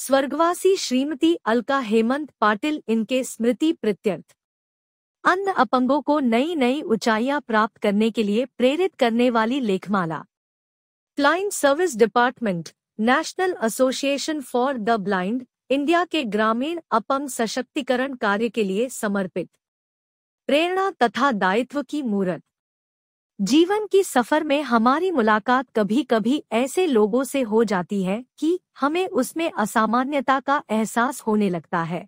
स्वर्गवासी श्रीमती अलका हेमंत पाटिल इनके स्मृति प्रत्यर्थ अन्य अपंगों को नई नई ऊंचाइयां प्राप्त करने के लिए प्रेरित करने वाली लेखमाला client service department national association for the blind India के ग्रामीण अपंग सशक्तिकरण कार्य के लिए समर्पित प्रेरणा तथा दायित्व की मूर्त जीवन की सफर में हमारी मुलाकात कभी कभी ऐसे लोगों से हो जाती है कि हमें उसमें असामान्यता का एहसास होने लगता है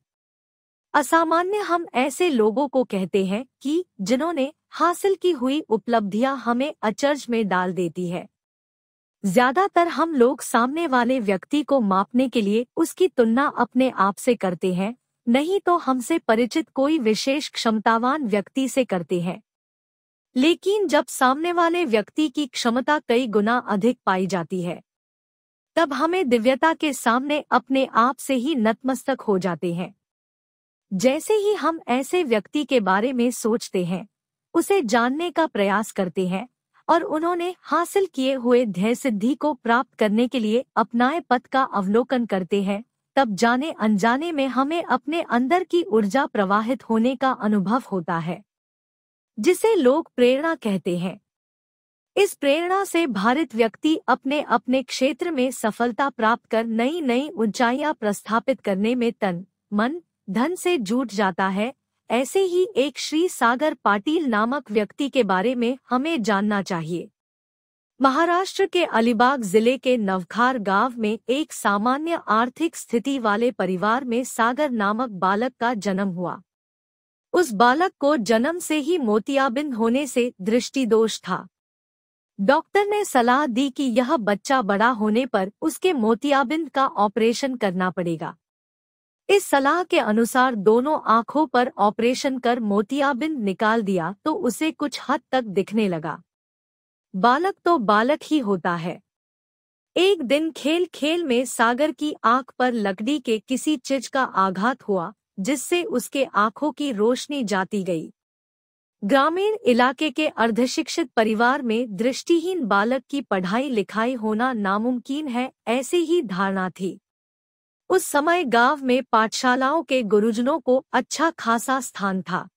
असामान्य हम ऐसे लोगों को कहते हैं कि जिन्होंने हासिल की हुई उपलब्धियां हमें अचर्ज में डाल देती है ज्यादातर हम लोग सामने वाले व्यक्ति को मापने के लिए उसकी तुलना अपने आप से करते हैं नहीं तो हमसे परिचित कोई विशेष क्षमतावान व्यक्ति से करते हैं लेकिन जब सामने वाले व्यक्ति की क्षमता कई गुना अधिक पाई जाती है तब हमें दिव्यता के सामने अपने आप से ही नतमस्तक हो जाते हैं जैसे ही हम ऐसे व्यक्ति के बारे में सोचते हैं उसे जानने का प्रयास करते हैं और उन्होंने हासिल किए हुए ध्यय सिद्धि को प्राप्त करने के लिए अपनाए पथ का अवलोकन करते हैं तब जाने अनजाने में हमें अपने अंदर की ऊर्जा प्रवाहित होने का अनुभव होता है जिसे लोग प्रेरणा कहते हैं इस प्रेरणा से भारत व्यक्ति अपने अपने क्षेत्र में सफलता प्राप्त कर नई नई ऊंचाइयां प्रस्थापित करने में तन मन धन से जुट जाता है ऐसे ही एक श्री सागर पाटिल नामक व्यक्ति के बारे में हमें जानना चाहिए महाराष्ट्र के अलीबाग जिले के नवखार गांव में एक सामान्य आर्थिक स्थिति वाले परिवार में सागर नामक बालक का जन्म हुआ उस बालक को जन्म से ही मोतियाबिंद होने से दृष्टिदोष था डॉक्टर ने सलाह दी कि यह बच्चा बड़ा होने पर उसके मोतियाबिंद का ऑपरेशन करना पड़ेगा इस सलाह के अनुसार दोनों आंखों पर ऑपरेशन कर मोतियाबिंद निकाल दिया तो उसे कुछ हद तक दिखने लगा बालक तो बालक ही होता है एक दिन खेल खेल में सागर की आंख पर लकड़ी के किसी चीज का आघात हुआ जिससे उसके आंखों की रोशनी जाती गई ग्रामीण इलाके के अर्धशिक्षित परिवार में दृष्टिहीन बालक की पढ़ाई लिखाई होना नामुमकिन है ऐसी ही धारणा थी उस समय गांव में पाठशालाओं के गुरुजनों को अच्छा खासा स्थान था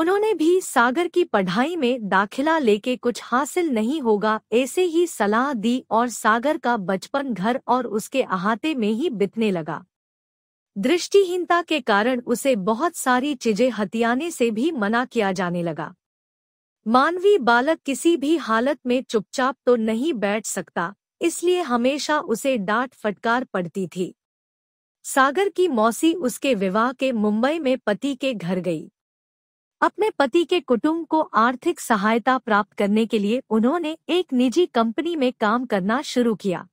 उन्होंने भी सागर की पढ़ाई में दाखिला लेके कुछ हासिल नहीं होगा ऐसे ही सलाह दी और सागर का बचपन घर और उसके अहाते में ही बितने लगा दृष्टिहीनता के कारण उसे बहुत सारी चीजें हथियाने से भी मना किया जाने लगा मानवीय बालक किसी भी हालत में चुपचाप तो नहीं बैठ सकता इसलिए हमेशा उसे डांट फटकार पड़ती थी सागर की मौसी उसके विवाह के मुंबई में पति के घर गई अपने पति के कुटुंब को आर्थिक सहायता प्राप्त करने के लिए उन्होंने एक निजी कंपनी में काम करना शुरू किया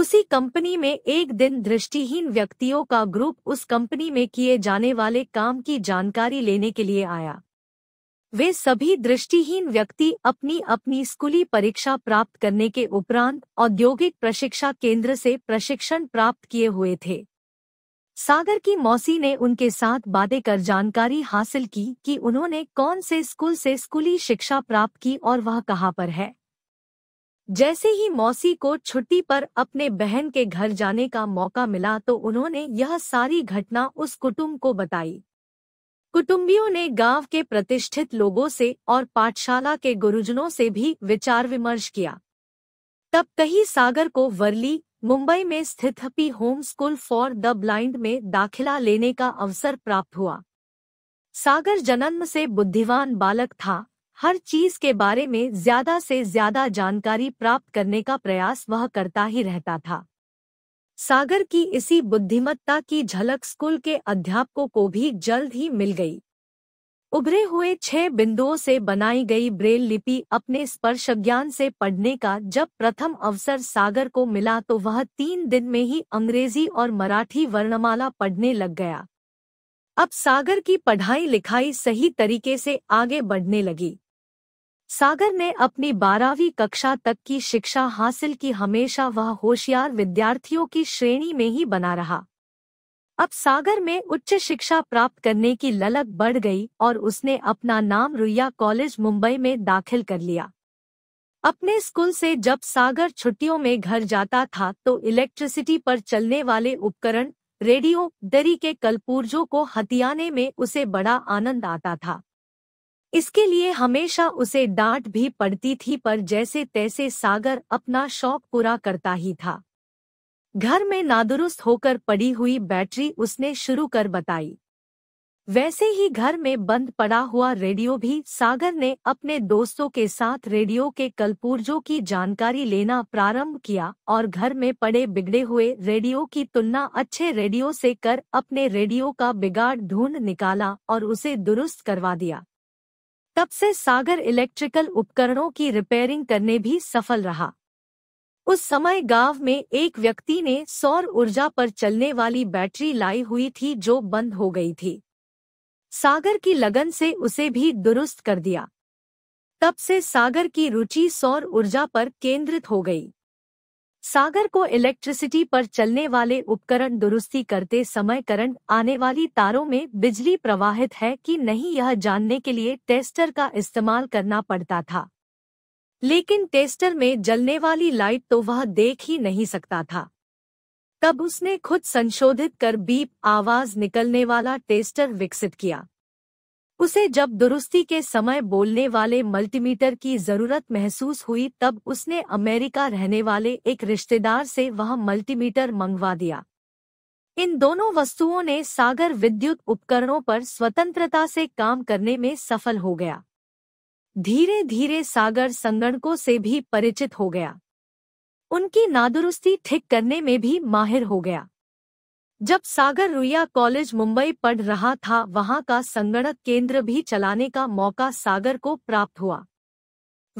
उसी कंपनी में एक दिन दृष्टिहीन व्यक्तियों का ग्रुप उस कंपनी में किए जाने वाले काम की जानकारी लेने के लिए आया वे सभी दृष्टिहीन व्यक्ति अपनी अपनी स्कूली परीक्षा प्राप्त करने के उपरांत औद्योगिक प्रशिक्षा केंद्र से प्रशिक्षण प्राप्त किए हुए थे सागर की मौसी ने उनके साथ बातें कर जानकारी हासिल की कि उन्होंने कौन से स्कूल से स्कूली शिक्षा प्राप्त की और वह कहाँ पर है जैसे ही मौसी को छुट्टी पर अपने बहन के घर जाने का मौका मिला तो उन्होंने यह सारी घटना उस कुटुंब को बताई कुटुंबियों ने गांव के प्रतिष्ठित लोगों से और पाठशाला के गुरुजनों से भी विचार विमर्श किया तब कहीं सागर को वर्ली मुंबई में स्थित happy home school for the blind में दाखिला लेने का अवसर प्राप्त हुआ सागर जन्म से बुद्धिवान बालक था हर चीज के बारे में ज्यादा से ज्यादा जानकारी प्राप्त करने का प्रयास वह करता ही रहता था सागर की इसी बुद्धिमत्ता की झलक स्कूल के अध्यापकों को भी जल्द ही मिल गई उभरे हुए छह बिंदुओं से बनाई गई ब्रेल लिपि अपने स्पर्श ज्ञान से पढ़ने का जब प्रथम अवसर सागर को मिला तो वह तीन दिन में ही अंग्रेजी और मराठी वर्णमाला पढ़ने लग गया अब सागर की पढ़ाई लिखाई सही तरीके से आगे बढ़ने लगी सागर ने अपनी बारहवीं कक्षा तक की शिक्षा हासिल की हमेशा वह होशियार विद्यार्थियों की श्रेणी में ही बना रहा अब सागर में उच्च शिक्षा प्राप्त करने की ललक बढ़ गई और उसने अपना नाम रुइया कॉलेज मुंबई में दाखिल कर लिया अपने स्कूल से जब सागर छुट्टियों में घर जाता था तो इलेक्ट्रिसिटी पर चलने वाले उपकरण रेडियो दरी के कलपुर्जों को हथियाने में उसे बड़ा आनंद आता था इसके लिए हमेशा उसे डांट भी पड़ती थी पर जैसे तैसे सागर अपना शौक पूरा करता ही था घर में नादुरुस्त होकर पड़ी हुई बैटरी उसने शुरू कर बताई वैसे ही घर में बंद पड़ा हुआ रेडियो भी सागर ने अपने दोस्तों के साथ रेडियो के कलपुर्जों की जानकारी लेना प्रारंभ किया और घर में पड़े बिगड़े हुए रेडियो की तुलना अच्छे रेडियो से कर अपने रेडियो का बिगाड़ ढूंढ निकाला और उसे दुरुस्त करवा दिया तब से सागर इलेक्ट्रिकल उपकरणों की रिपेयरिंग करने भी सफल रहा उस समय गांव में एक व्यक्ति ने सौर ऊर्जा पर चलने वाली बैटरी लाई हुई थी जो बंद हो गई थी सागर की लगन से उसे भी दुरुस्त कर दिया तब से सागर की रुचि सौर ऊर्जा पर केंद्रित हो गई सागर को इलेक्ट्रिसिटी पर चलने वाले उपकरण दुरुस्ती करते समय करंट आने वाली तारों में बिजली प्रवाहित है कि नहीं यह जानने के लिए टेस्टर का इस्तेमाल करना पड़ता था लेकिन टेस्टर में जलने वाली लाइट तो वह देख ही नहीं सकता था तब उसने खुद संशोधित कर बीप आवाज निकलने वाला टेस्टर विकसित किया उसे जब दुरुस्ती के समय बोलने वाले मल्टीमीटर की जरूरत महसूस हुई तब उसने अमेरिका रहने वाले एक रिश्तेदार से वह मल्टीमीटर मंगवा दिया इन दोनों वस्तुओं ने सागर विद्युत उपकरणों पर स्वतंत्रता से काम करने में सफल हो गया धीरे धीरे सागर संगणकों से भी परिचित हो गया उनकी नादुरुस्ती ठीक करने में भी माहिर हो गया जब सागर रुइया कॉलेज मुंबई पढ़ रहा था वहां का संगणक केंद्र भी चलाने का मौका सागर को प्राप्त हुआ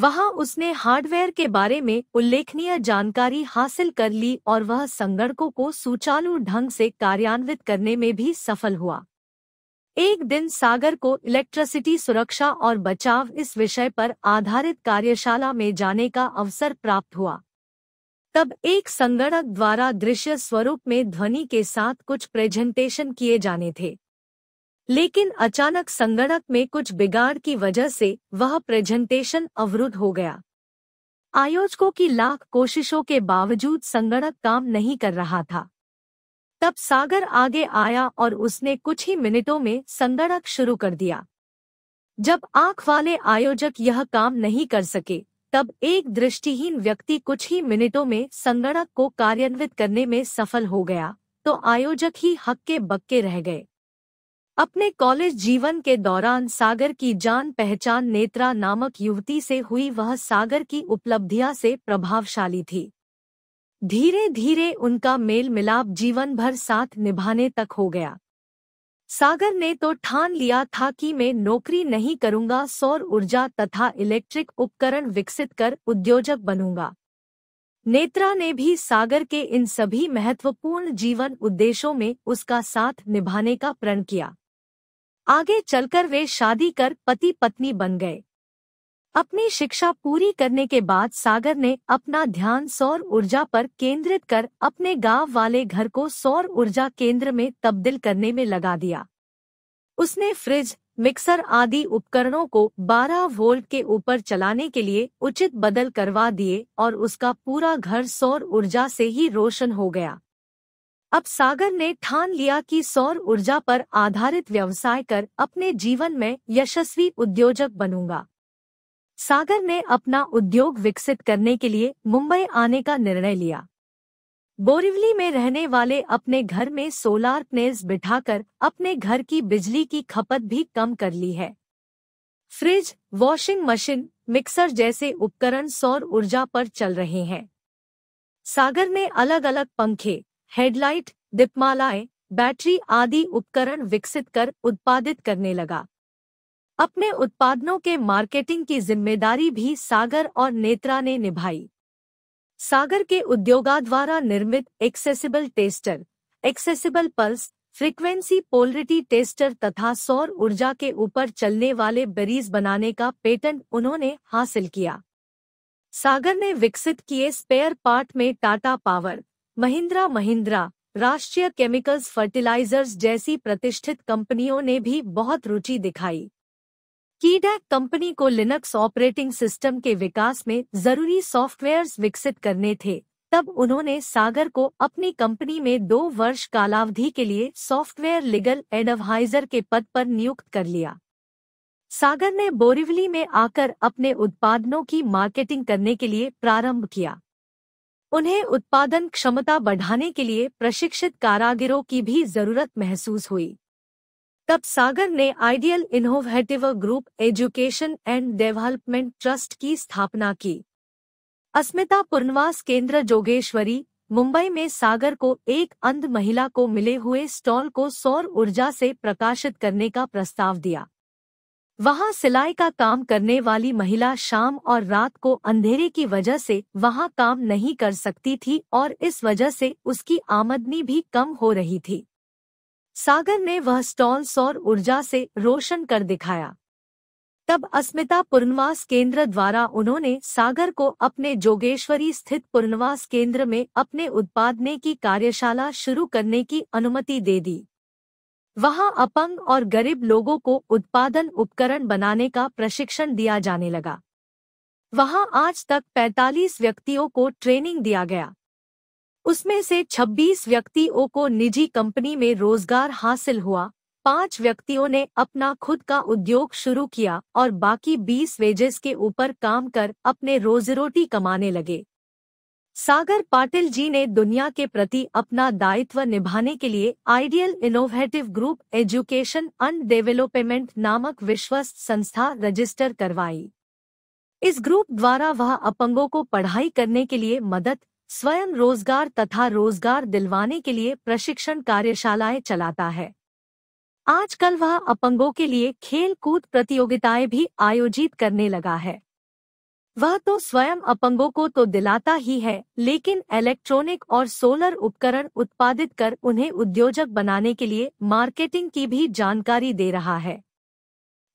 वहां उसने हार्डवेयर के बारे में उल्लेखनीय जानकारी हासिल कर ली और वह संगणकों को सुचारू ढंग से कार्यान्वित करने में भी सफल हुआ एक दिन सागर को इलेक्ट्रिसिटी सुरक्षा और बचाव इस विषय पर आधारित कार्यशाला में जाने का अवसर प्राप्त हुआ तब एक संगणक द्वारा दृश्य स्वरूप में ध्वनि के साथ कुछ प्रेजेंटेशन किए जाने थे लेकिन अचानक संगणक में कुछ बिगाड़ की वजह से वह प्रेजेंटेशन अवरुद्ध हो गया आयोजकों की लाख कोशिशों के बावजूद संगणक काम नहीं कर रहा था तब सागर आगे आया और उसने कुछ ही मिनटों में संगणक शुरू कर दिया जब आंख वाले आयोजक यह काम नहीं कर सके तब एक दृष्टिहीन व्यक्ति कुछ ही मिनटों में संगणक को कार्यान्वित करने में सफल हो गया तो आयोजक ही हक्के बक्के रह गए अपने कॉलेज जीवन के दौरान सागर की जान पहचान नेत्रा नामक युवती से हुई वह सागर की उपलब्धियां से प्रभावशाली थी धीरे धीरे उनका मेल मिलाप जीवन भर साथ निभाने तक हो गया सागर ने तो ठान लिया था कि मैं नौकरी नहीं करूंगा सौर ऊर्जा तथा इलेक्ट्रिक उपकरण विकसित कर उद्योजक बनूंगा नेत्रा ने भी सागर के इन सभी महत्वपूर्ण जीवन उद्देश्यों में उसका साथ निभाने का प्रण किया आगे चलकर वे शादी कर पति पत्नी बन गए अपनी शिक्षा पूरी करने के बाद सागर ने अपना ध्यान सौर ऊर्जा पर केंद्रित कर अपने गांव वाले घर को सौर ऊर्जा केंद्र में तब्दील करने में लगा दिया उसने फ्रिज मिक्सर आदि उपकरणों को 12 वोल्ट के ऊपर चलाने के लिए उचित बदल करवा दिए और उसका पूरा घर सौर ऊर्जा से ही रोशन हो गया अब सागर ने ठान लिया कि सौर ऊर्जा पर आधारित व्यवसाय कर अपने जीवन में यशस्वी उद्योजक बनूंगा सागर ने अपना उद्योग विकसित करने के लिए मुंबई आने का निर्णय लिया बोरिवली में रहने वाले अपने घर में सोलार प्लेन्स बिठाकर अपने घर की बिजली की खपत भी कम कर ली है फ्रिज वॉशिंग मशीन मिक्सर जैसे उपकरण सौर ऊर्जा पर चल रहे हैं सागर ने अलग अलग पंखे हेडलाइट दीपमालाएं बैटरी आदि उपकरण विकसित कर उत्पादित करने लगा अपने उत्पादनों के मार्केटिंग की जिम्मेदारी भी सागर और नेत्रा ने निभाई सागर के उद्योगा द्वारा निर्मित accessible tester accessible pulse frequency polarity tester तथा सौर ऊर्जा के ऊपर चलने वाले बेरीज बनाने का पेटेंट उन्होंने हासिल किया सागर ने विकसित किए स्पेयर पार्ट में टाटा पावर महिंद्रा महिंद्रा राष्ट्रीय केमिकल्स फर्टिलाइजर्स जैसी प्रतिष्ठित कंपनियों ने भी बहुत रुचि दिखाई कीडैक कंपनी को लिनक्स ऑपरेटिंग सिस्टम के विकास में जरूरी सॉफ्टवेयर्स विकसित करने थे तब उन्होंने सागर को अपनी कंपनी में दो वर्ष कालावधि के लिए सॉफ्टवेयर लीगल एडवाइजर के पद पर नियुक्त कर लिया सागर ने बोरिवली में आकर अपने उत्पादनों की मार्केटिंग करने के लिए प्रारंभ किया उन्हें उत्पादन क्षमता बढ़ाने के लिए प्रशिक्षित कारागिरों की भी जरूरत महसूस हुई तब सागर ने ideal innovative group education and development trust की स्थापना की अस्मिता पुनवास केंद्र जोगेश्वरी मुंबई में सागर को एक अंध महिला को मिले हुए स्टॉल को सौर ऊर्जा से प्रकाशित करने का प्रस्ताव दिया वहां सिलाई का काम करने वाली महिला शाम और रात को अंधेरे की वजह से वहां काम नहीं कर सकती थी और इस वजह से उसकी आमदनी भी कम हो रही थी सागर ने वह स्टॉल सौर ऊर्जा से रोशन कर दिखाया तब अस्मिता पूर्णवास केंद्र द्वारा उन्होंने सागर को अपने जोगेश्वरी स्थित पूर्णवास केंद्र में अपने उत्पादने की कार्यशाला शुरू करने की अनुमति दे दी वहां अपंग और गरीब लोगों को उत्पादन उपकरण बनाने का प्रशिक्षण दिया जाने लगा वहां आज तक 45 व्यक्तियों को ट्रेनिंग दिया गया उसमें से 26 व्यक्तियों को निजी कंपनी में रोजगार हासिल हुआ पांच व्यक्तियों ने अपना खुद का उद्योग शुरू किया और बाकी 20 वेजेस के ऊपर काम कर अपने रोजीरोटी कमाने लगे सागर पाटिल जी ने दुनिया के प्रति अपना दायित्व निभाने के लिए ideal innovative group education and development नामक विश्वस्त संस्था रजिस्टर करवाई इस ग्रुप द्वारा वह अपंगों को पढ़ाई करने के लिए मदद स्वयं रोजगार तथा रोजगार दिलवाने के लिए प्रशिक्षण कार्यशालाएं चलाता है आजकल वह अपंगों के लिए खेल कूद प्रतियोगिताएं भी आयोजित करने लगा है वह तो स्वयं अपंगों को तो दिलाता ही है लेकिन इलेक्ट्रॉनिक और सोलर उपकरण उत्पादित कर उन्हें उद्योजक बनाने के लिए मार्केटिंग की भी जानकारी दे रहा है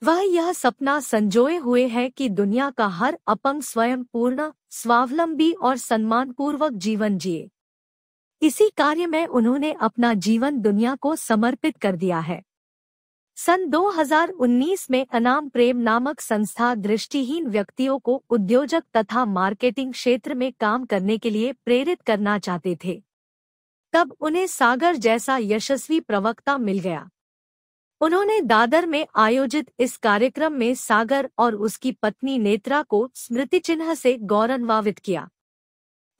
वह यह सपना संजोए हुए है कि दुनिया का हर अपंग स्वयं पूर्ण स्वावलंबी और सम्मानपूर्वक जीवन जिए इसी कार्य में उन्होंने अपना जीवन दुनिया को समर्पित कर दिया है सन 2019 में अनाम प्रेम नामक संस्था दृष्टिहीन व्यक्तियों को उद्योजक तथा मार्केटिंग क्षेत्र में काम करने के लिए प्रेरित करना चाहते थे तब उन्हें सागर जैसा यशस्वी प्रवक्ता मिल गया उन्होंने दादर में आयोजित इस कार्यक्रम में सागर और उसकी पत्नी नेत्रा को स्मृति चिन्ह से गौरवान्वित किया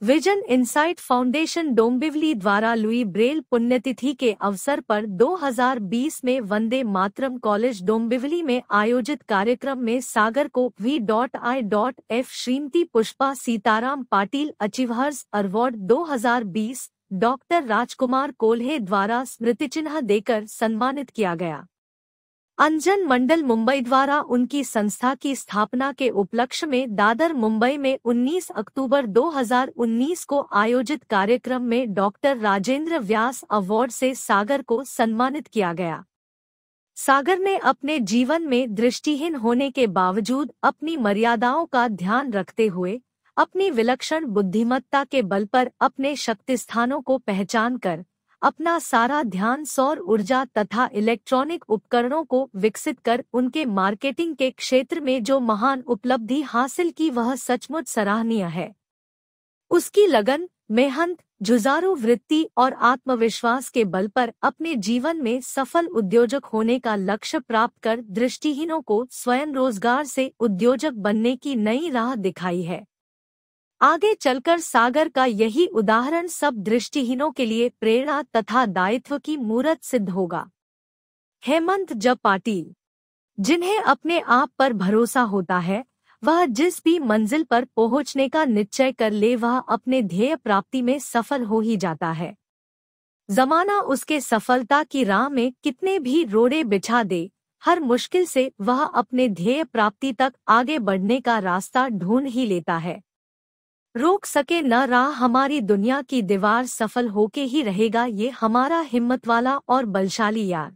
विजन इंसाइट फाउंडेशन डोम्बिवली द्वारा लुई ब्रेल पुण्यतिथि के अवसर पर 2020 में वंदे मातरम कॉलेज डोम्बिवली में आयोजित कार्यक्रम में सागर को V dot I dot F Shrimati Pushpa Sitaram Patil achievers award 2020 doctor Rajkumar Kolhe द्वारा स्मृति चिन्ह देकर सम्मानित किया गया अंजन मंडल मुंबई द्वारा उनकी संस्था की स्थापना के उपलक्ष्य में दादर मुंबई में 19 अक्टूबर 2019 को आयोजित कार्यक्रम में डॉक्टर राजेंद्र व्यास अवार्ड से सागर को सम्मानित किया गया सागर ने अपने जीवन में दृष्टिहीन होने के बावजूद अपनी मर्यादाओं का ध्यान रखते हुए अपनी विलक्षण बुद्धिमत्ता के बल पर अपने शक्ति स्थानों को पहचान कर अपना सारा ध्यान सौर ऊर्जा तथा इलेक्ट्रॉनिक उपकरणों को विकसित कर उनके मार्केटिंग के क्षेत्र में जो महान उपलब्धि हासिल की वह सचमुच सराहनीय है उसकी लगन मेहनत जुजारू वृत्ति और आत्मविश्वास के बल पर अपने जीवन में सफल उद्योजक होने का लक्ष्य प्राप्त कर दृष्टिहीनों को स्वयं रोजगार से उद्योजक बनने की नई राह दिखाई है आगे चलकर सागर का यही उदाहरण सब दृष्टिहीनों के लिए प्रेरणा तथा दायित्व की मूर्त सिद्ध होगा हेमंत ज पाटिल जिन्हें अपने आप पर भरोसा होता है वह जिस भी मंजिल पर पहुंचने का निश्चय कर ले वह अपने ध्येय प्राप्ति में सफल हो ही जाता है जमाना उसके सफलता की राह में कितने भी रोड़े बिछा दे हर मुश्किल से वह अपने ध्येय प्राप्ति तक आगे बढ़ने का रास्ता ढूंढ ही लेता है रोक सके न रहा हमारी दुनिया की दीवार सफल होके ही रहेगा ये हमारा हिम्मत वाला और बलशाली यार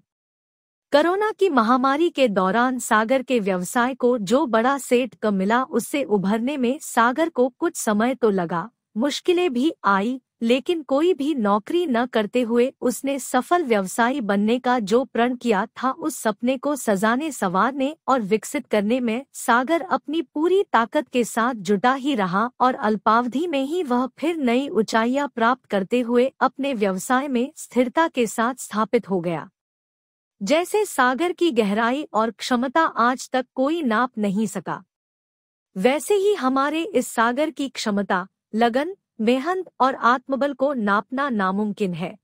कोरोना की महामारी के दौरान सागर के व्यवसाय को जो बड़ा सेट का मिला उससे उभरने में सागर को कुछ समय तो लगा मुश्किलें भी आई लेकिन कोई भी नौकरी न करते हुए उसने सफल व्यवसायी बनने का जो प्रण किया था उस सपने को सजाने संवारने और विकसित करने में सागर अपनी पूरी ताकत के साथ जुटा ही रहा और अल्पावधि में ही वह फिर नई ऊंचाइयां प्राप्त करते हुए अपने व्यवसाय में स्थिरता के साथ स्थापित हो गया जैसे सागर की गहराई और क्षमता आज तक कोई नाप नहीं सका वैसे ही हमारे इस सागर की क्षमता लगन मेहंत और आत्मबल को नापना नामुमकिन है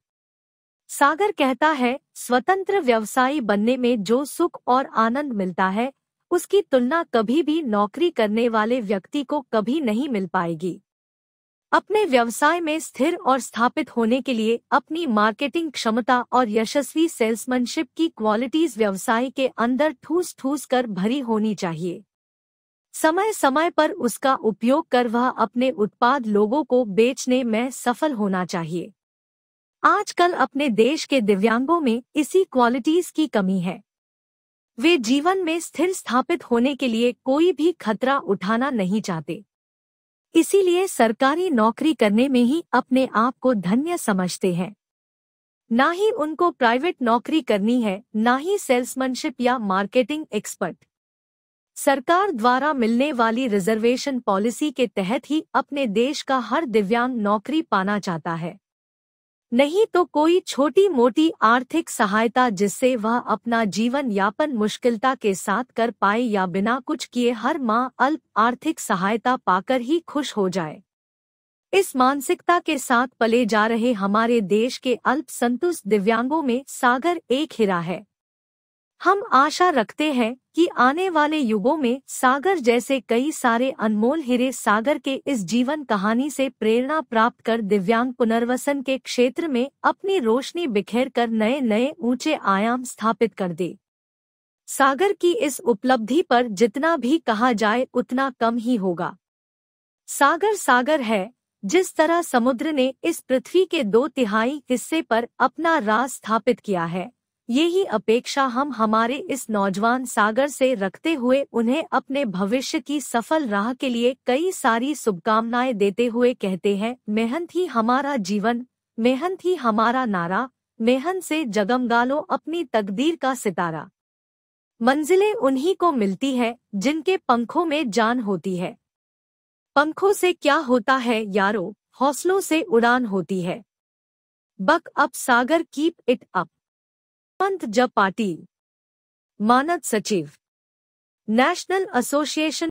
सागर कहता है स्वतंत्र व्यवसायी बनने में जो सुख और आनंद मिलता है उसकी तुलना कभी भी नौकरी करने वाले व्यक्ति को कभी नहीं मिल पाएगी अपने व्यवसाय में स्थिर और स्थापित होने के लिए अपनी मार्केटिंग क्षमता और यशस्वी सेल्समैनशिप की क्वालिटीज व्यवसाय के अंदर ठूस ठूस कर भरी होनी चाहिए समय समय पर उसका उपयोग कर वह अपने उत्पाद लोगों को बेचने में सफल होना चाहिए आजकल अपने देश के दिव्यांगों में इसी क्वालिटीज की कमी है वे जीवन में स्थिर स्थापित होने के लिए कोई भी खतरा उठाना नहीं चाहते इसीलिए सरकारी नौकरी करने में ही अपने आप को धन्य समझते हैं ना ही उनको प्राइवेट नौकरी करनी है ना ही सेल्समैनशिप या मार्केटिंग एक्सपर्ट सरकार द्वारा मिलने वाली रिजर्वेशन पॉलिसी के तहत ही अपने देश का हर दिव्यांग नौकरी पाना चाहता है नहीं तो कोई छोटी मोटी आर्थिक सहायता जिससे वह अपना जीवन यापन मुश्किलता के साथ कर पाए या बिना कुछ किए हर माह अल्प आर्थिक सहायता पाकर ही खुश हो जाए इस मानसिकता के साथ पले जा रहे हमारे देश के अल्पसंतुष्ट दिव्यांगों में सागर एक हिरा है हम आशा रखते हैं कि आने वाले युगों में सागर जैसे कई सारे अनमोल हीरे सागर के इस जीवन कहानी से प्रेरणा प्राप्त कर दिव्यांग पुनर्वसन के क्षेत्र में अपनी रोशनी बिखेर कर नए नए ऊंचे आयाम स्थापित कर दे सागर की इस उपलब्धि पर जितना भी कहा जाए उतना कम ही होगा सागर सागर है जिस तरह समुद्र ने इस पृथ्वी के दो तिहाई हिस्से पर अपना राज स्थापित किया है यही अपेक्षा हम हमारे इस नौजवान सागर से रखते हुए उन्हें अपने भविष्य की सफल राह के लिए कई सारी शुभकामनाएं देते हुए कहते हैं मेहनत ही हमारा जीवन मेहनत ही हमारा नारा मेहन से जगम गालो अपनी तकदीर का सितारा मंजिलें उन्हीं को मिलती है जिनके पंखों में जान होती है पंखों से क्या होता है यारो हौसलों से उड़ान होती है buck up Sagar keep it up Pant ज पाटील मानद सचिव नेशनल एसोसिएशन